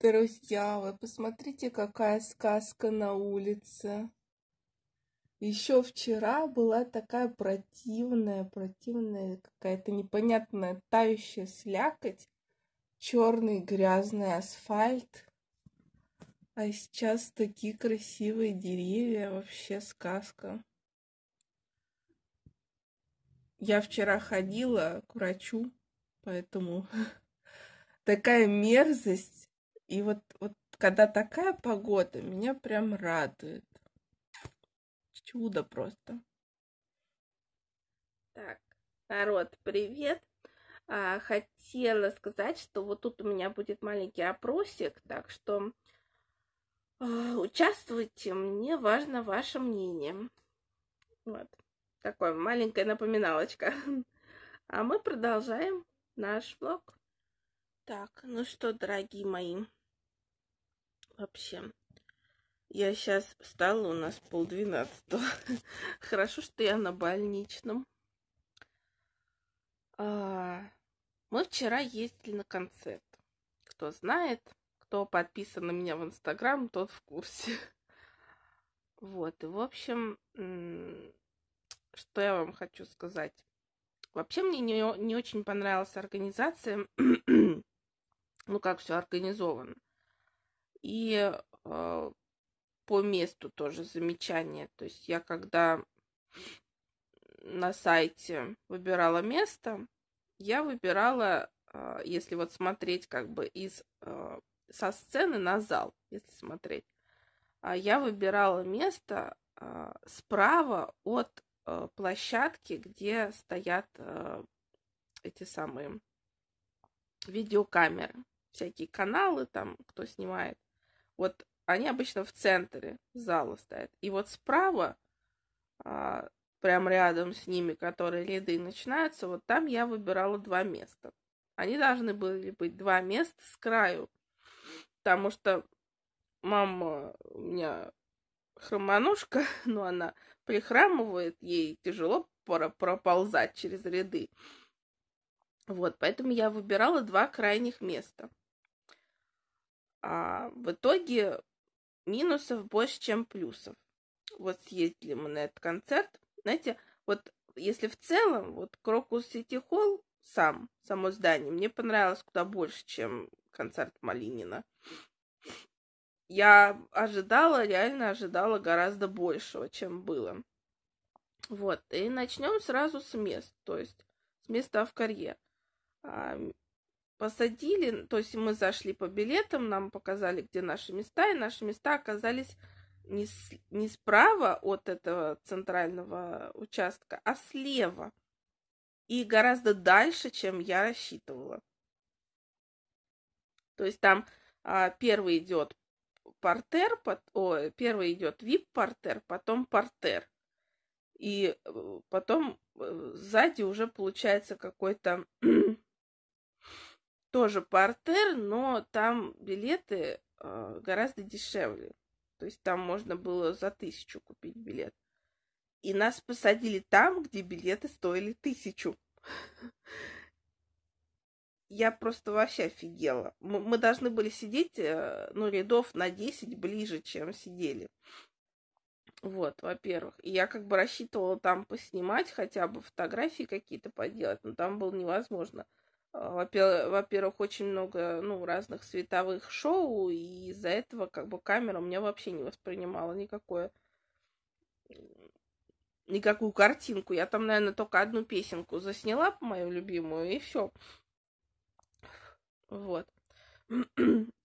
Друзья, вы посмотрите, какая сказка на улице. Еще вчера была такая противная, противная какая-то непонятная тающая слякоть, черный грязный асфальт. А сейчас такие красивые деревья, вообще сказка. Я вчера ходила к врачу, поэтому такая мерзость и вот, вот когда такая погода, меня прям радует. Чудо просто. Так, народ, привет. А, хотела сказать, что вот тут у меня будет маленький опросик, так что э, участвуйте, мне важно ваше мнение. Вот, такое маленькая напоминалочка. А мы продолжаем наш влог. Так, ну что, дорогие мои, вообще. Я сейчас встала, у нас полдвенадцатого. Хорошо, что я на больничном. А, мы вчера ездили на концерт. Кто знает, кто подписан на меня в Инстаграм, тот в курсе. Вот, и в общем, что я вам хочу сказать. Вообще мне не, не очень понравилась организация, ну как все организовано. И э, по месту тоже замечание. То есть я когда на сайте выбирала место, я выбирала, э, если вот смотреть как бы из э, со сцены на зал, если смотреть, а я выбирала место э, справа от э, площадки, где стоят э, эти самые видеокамеры, всякие каналы там, кто снимает. Вот они обычно в центре зала стоят. И вот справа, а, прям рядом с ними, которые ряды начинаются, вот там я выбирала два места. Они должны были быть два места с краю, потому что мама у меня хроманушка, но она прихрамывает, ей тяжело проползать через ряды. Вот, поэтому я выбирала два крайних места. А в итоге минусов больше, чем плюсов. Вот съездили мы на этот концерт. Знаете, вот если в целом, вот Крокус Сити Холл сам, само здание, мне понравилось куда больше, чем концерт Малинина. Я ожидала, реально ожидала гораздо большего, чем было. Вот, и начнем сразу с мест, то есть с места в карьер. А, посадили, то есть мы зашли по билетам, нам показали, где наши места, и наши места оказались не, с, не справа от этого центрального участка, а слева. И гораздо дальше, чем я рассчитывала. То есть там а, первый идет портер, под, о, первый идет вип-портер, потом портер. И э, потом э, сзади уже получается какой-то тоже портер, но там билеты э, гораздо дешевле. То есть там можно было за тысячу купить билет. И нас посадили там, где билеты стоили тысячу. Я просто вообще офигела. Мы, мы должны были сидеть, э, ну, рядов на 10 ближе, чем сидели. Вот, во-первых. И я как бы рассчитывала там поснимать хотя бы фотографии какие-то поделать, но там было невозможно. А, во-первых, очень много ну, разных световых шоу, и из-за этого как бы камера у меня вообще не воспринимала никакое, никакую картинку. Я там, наверное, только одну песенку засняла, мою любимую, и все. Вот.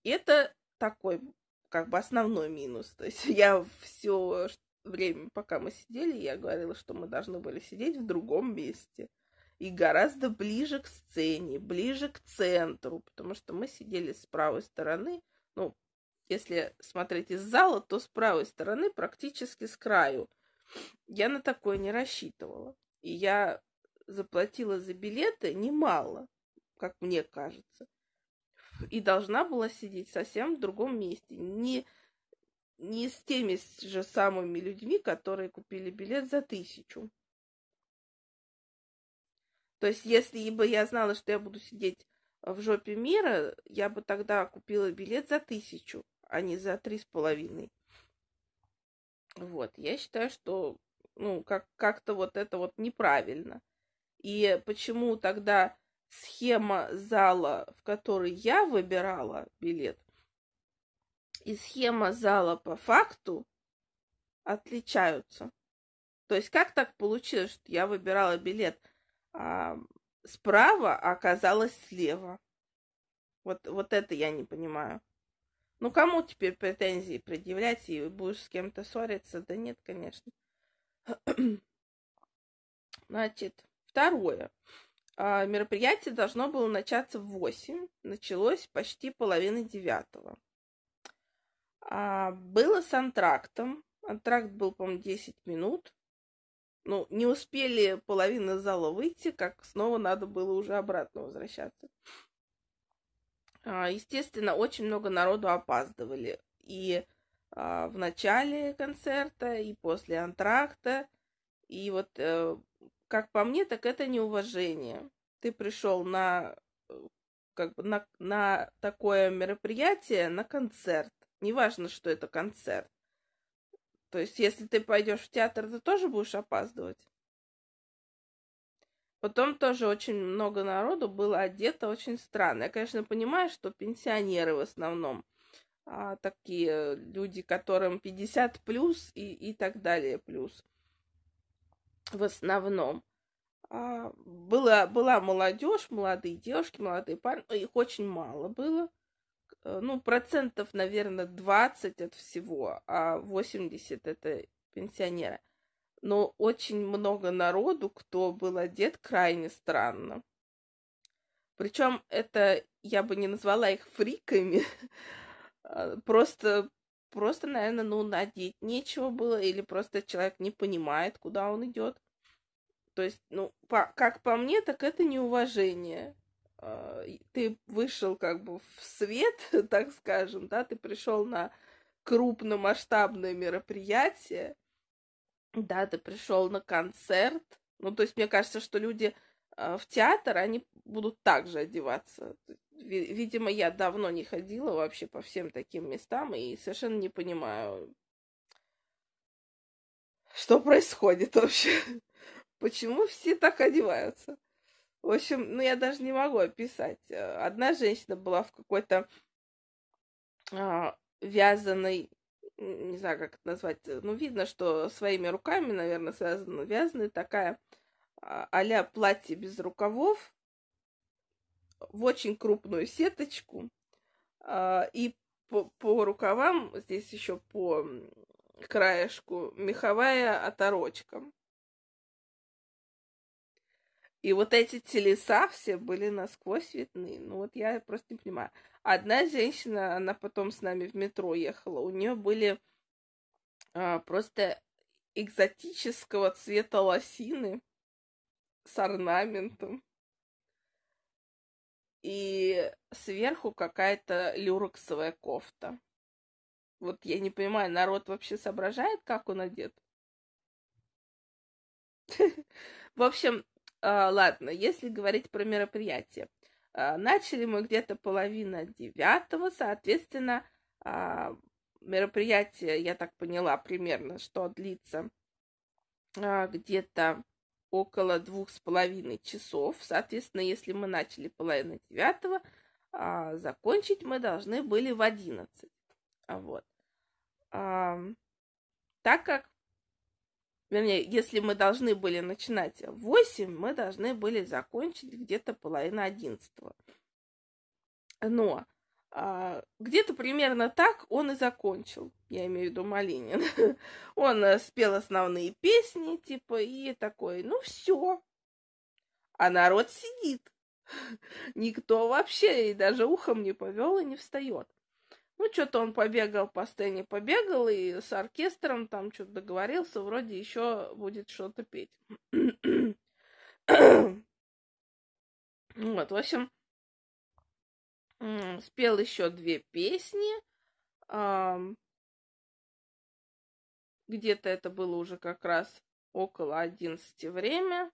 Это такой как бы основной минус. То есть я все время, пока мы сидели, я говорила, что мы должны были сидеть в другом месте – и гораздо ближе к сцене, ближе к центру, потому что мы сидели с правой стороны, ну, если смотреть из зала, то с правой стороны практически с краю. Я на такое не рассчитывала. И я заплатила за билеты немало, как мне кажется. И должна была сидеть совсем в другом месте. Не, не с теми же самыми людьми, которые купили билет за тысячу. То есть, если бы я знала, что я буду сидеть э, в жопе мира, я бы тогда купила билет за тысячу, а не за три с половиной. Вот, я считаю, что, ну, как- как-то вот это вот неправильно. И почему тогда схема зала, в который я выбирала билет, и схема зала по факту отличаются. То есть как так получилось, что я выбирала билет а, справа, а оказалось слева. Вот, вот это я не понимаю. Ну, кому теперь претензии предъявлять и будешь с кем-то ссориться? Да нет, конечно. Значит, второе. А, мероприятие должно было начаться в 8. Началось почти половины девятого. А, было с антрактом. Антракт был, по-моему, 10 минут ну, не успели половина зала выйти, как снова надо было уже обратно возвращаться. А, естественно, очень много народу опаздывали. И а, в начале концерта, и после антракта. И вот, э, как по мне, так это неуважение. Ты пришел на э, как бы на, на такое мероприятие, на концерт. Неважно, что это концерт. То есть, если ты пойдешь в театр, ты тоже будешь опаздывать. Потом тоже очень много народу было одето очень странно. Я, конечно, понимаю, что пенсионеры в основном а, такие люди, которым 50 плюс и, и так далее плюс в основном. А, была, была молодежь, молодые девушки, молодые парни, их очень мало было. Э, ну, процентов, наверное, 20 от всего, а 80 это пенсионеры. Но очень много народу, кто был одет крайне странно. Причем это, я бы не назвала их фриками, а, просто, просто, наверное, ну, надеть нечего было, или просто человек не понимает, куда он идет. То есть, ну, по, как по мне, так это неуважение а, ты вышел как бы в свет, так скажем, да, ты пришел на крупномасштабное мероприятие, да, ты пришел на концерт. Ну, то есть, мне кажется, что люди а, в театр, они будут также одеваться. Видимо, я давно не ходила вообще по всем таким местам и совершенно не понимаю, что происходит вообще. Почему все так одеваются? В общем, ну я даже не могу описать. Э, одна женщина была в какой-то а, вязаной, не знаю, как это назвать, э, ну, видно, что своими руками, наверное, связана, вязаная такая а, а-ля платье без рукавов в очень крупную сеточку. А, и по рукавам, здесь еще по краешку, меховая оторочка. И вот эти телеса все были насквозь видны. Ну вот я просто не понимаю. Одна женщина, она потом с нами в метро ехала, у нее были а, просто экзотического цвета лосины с орнаментом. И сверху какая-то люрексовая кофта. Вот я не понимаю, народ вообще соображает, как он одет? В общем, а, ладно, если говорить про мероприятие. А, начали мы где-то половина девятого, соответственно, а, мероприятие, я так поняла примерно, что длится где-то около двух с половиной часов. Соответственно, если мы начали половина девятого, закончить мы должны были в одиннадцать. Вот. Так как Вернее, если мы должны были начинать в 8, мы должны были закончить где-то половина 11. Но а, где-то примерно так он и закончил, я имею в виду Малинин. Он э, спел основные песни, типа, и такой, ну все. А народ сидит. Никто вообще и даже ухом не повел и не встает. Ну, что-то он побегал по сцене, побегал, и с оркестром там что-то договорился, вроде еще будет что-то петь. вот, в общем, спел еще две песни. Где-то это было уже как раз около одиннадцати время.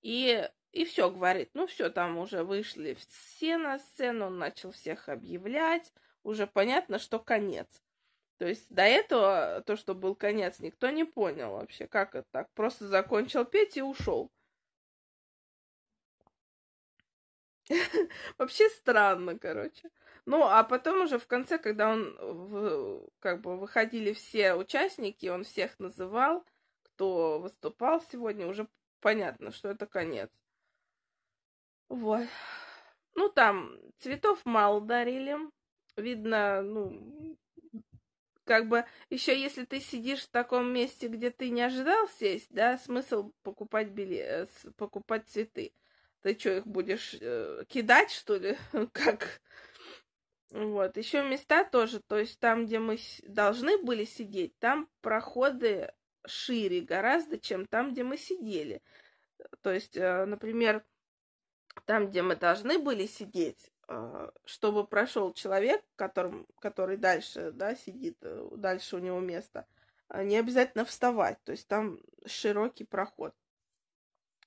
И и все, говорит, ну все, там уже вышли все на сцену, он начал всех объявлять, уже понятно, что конец. То есть до этого то, что был конец, никто не понял вообще, как это так. Просто закончил петь и ушел. Вообще странно, короче. Ну, а потом уже в конце, когда он, как бы, выходили все участники, он всех называл, кто выступал сегодня, уже понятно, что это конец. Вот. Ну, там цветов мало дарили. Видно, ну, как бы еще если ты сидишь в таком месте, где ты не ожидал сесть, да, смысл покупать билет, покупать цветы. Ты что, их будешь э, кидать, что ли? как? Вот, еще места тоже, то есть там, где мы должны были сидеть, там проходы шире гораздо, чем там, где мы сидели. То есть, э, например, там, где мы должны были сидеть, а, чтобы прошел человек, которым, который дальше да, сидит, э, дальше у него место, а, не обязательно вставать. То есть там широкий проход.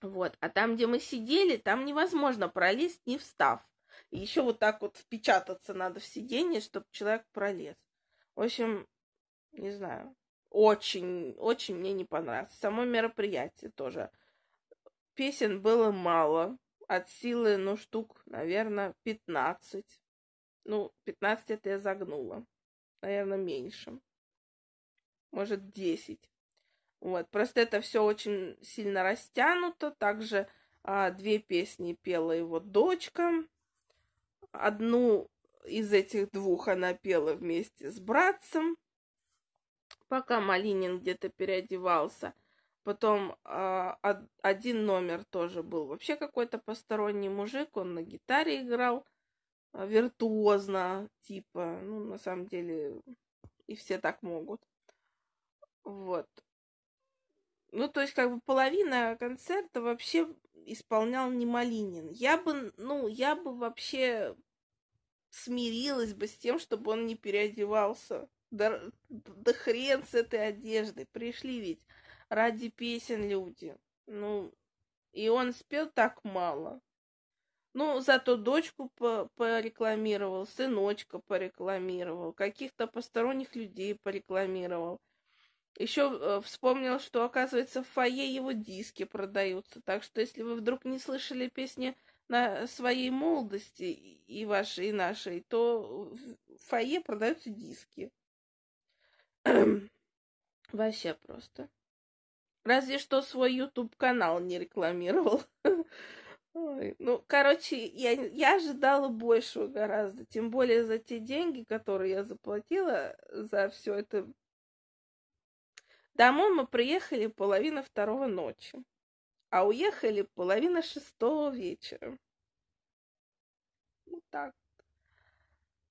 Вот. А там, где мы сидели, там невозможно пролезть, не встав. И еще вот так вот впечататься надо в сиденье, чтобы человек пролез. В общем, не знаю, очень, очень мне не понравилось. Само мероприятие тоже. Песен было мало, от силы, ну, штук, наверное, 15. Ну, 15 это я загнула. Наверное, меньше. Может, 10. Вот, просто это все очень сильно растянуто. Также а, две песни пела его дочка. Одну из этих двух она пела вместе с братцем, пока Малинин где-то переодевался. Потом э, один номер тоже был. Вообще какой-то посторонний мужик, он на гитаре играл а, виртуозно, типа, ну, на самом деле, и все так могут. Вот. Ну, то есть, как бы половина концерта вообще исполнял не Малинин. Я бы, ну, я бы вообще смирилась бы с тем, чтобы он не переодевался. Да, да хрен с этой одеждой. Пришли ведь ради песен люди. Ну, и он спел так мало. Ну, зато дочку по порекламировал, сыночка порекламировал, каких-то посторонних людей порекламировал. Еще э, вспомнил, что, оказывается, в фойе его диски продаются. Так что, если вы вдруг не слышали песни на своей молодости, и вашей, и нашей, то в фойе продаются диски. Вообще просто. Разве что свой YouTube-канал не рекламировал. Ой, ну, короче, я, я ожидала большего гораздо. Тем более за те деньги, которые я заплатила за все это. Домой мы приехали половина второго ночи, а уехали половина шестого вечера. Ну так.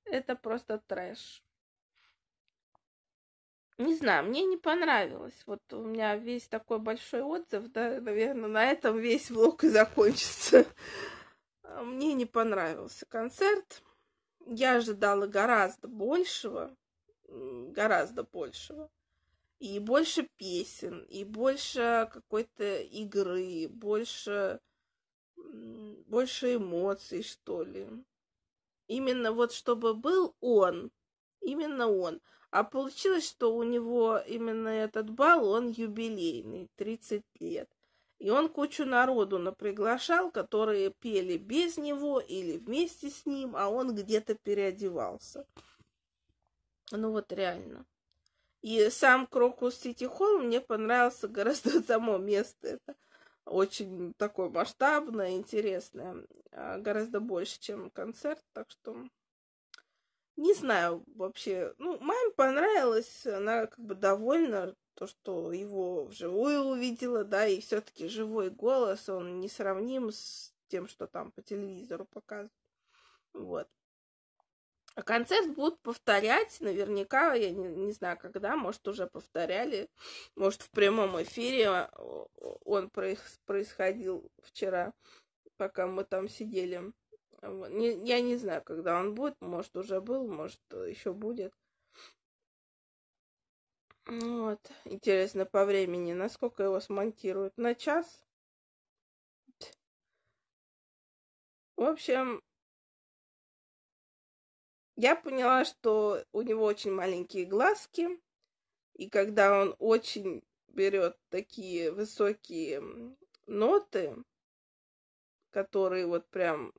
Это просто трэш не знаю, мне не понравилось. Вот у меня весь такой большой отзыв, да, наверное, на этом весь влог и закончится. А мне не понравился концерт. Я ожидала гораздо большего, гораздо большего. И больше песен, и больше какой-то игры, больше, больше эмоций, что ли. Именно вот чтобы был он, именно он. А получилось, что у него именно этот бал, он юбилейный, 30 лет. И он кучу народу наприглашал, которые пели без него или вместе с ним, а он где-то переодевался. Ну вот реально. И сам Крокус Сити Холл мне понравился гораздо само место. Это очень такое масштабное, интересное. А, гораздо больше, чем концерт, так что не знаю вообще. Ну, маме понравилось, она как бы довольна, то, что его вживую увидела, да, и все-таки живой голос, он несравним с тем, что там по телевизору показывают. Вот. А концерт будут повторять, наверняка, я не, не знаю когда, может уже повторяли, может в прямом эфире а, он происходил вчера, пока мы там сидели. Не, я не знаю, когда он будет. Может, уже был, может, еще будет. Ну вот. Интересно по времени, насколько его смонтируют. На час? В общем, я поняла, что у него очень маленькие глазки. И когда он очень берет такие высокие ноты, которые вот прям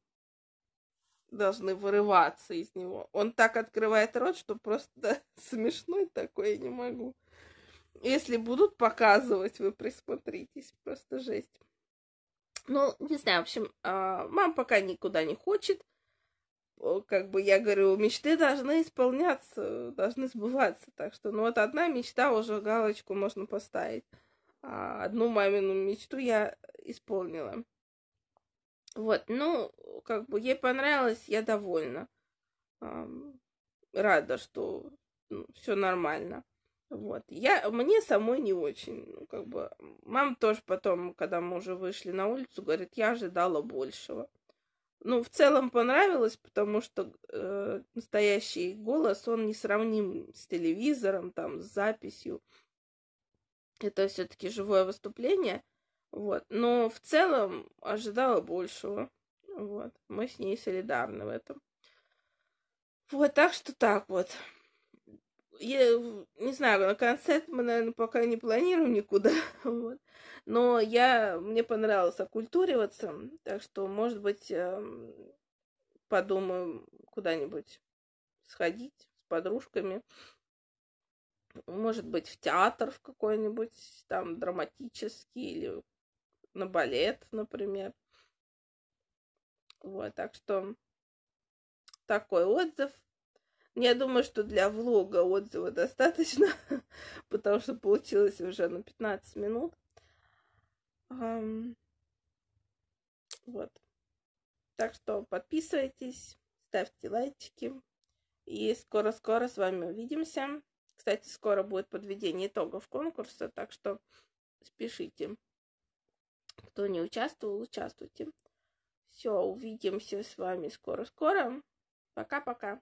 должны вырываться из него. Он так открывает рот, что просто смешной такой, я не могу. Если будут показывать, вы присмотритесь, просто жесть. Ну, не знаю, в общем, а, мам пока никуда не хочет. Как бы я говорю, мечты должны исполняться, должны сбываться. Так что, ну вот одна мечта уже галочку можно поставить. А, одну мамину мечту я исполнила. Вот, ну, как бы ей понравилось, я довольна. Рада, что ну, все нормально. Вот. Я, мне самой не очень, ну, как бы, мама тоже потом, когда мы уже вышли на улицу, говорит, я ожидала большего. Ну, в целом понравилось, потому что э, настоящий голос, он не сравним с телевизором, там, с записью. Это все-таки живое выступление. Вот. Но в целом ожидала большего. Вот. Мы с ней солидарны в этом. Вот, так что так вот. Я не знаю, на концерт мы, наверное, пока не планируем никуда. Вот. Но я, мне понравилось окультуриваться, так что, может быть, эм, подумаю куда-нибудь сходить с подружками. Может быть, в театр в какой-нибудь там драматический или на балет, например. Вот, так что такой отзыв. Ну, я думаю, что для влога отзыва достаточно, потому что получилось уже на 15 минут. Вот. Так что подписывайтесь, ставьте лайки. И скоро-скоро с вами увидимся. Кстати, скоро будет подведение итогов конкурса, так что спешите. Кто не участвовал, участвуйте. Все, увидимся с вами скоро-скоро. Пока-пока.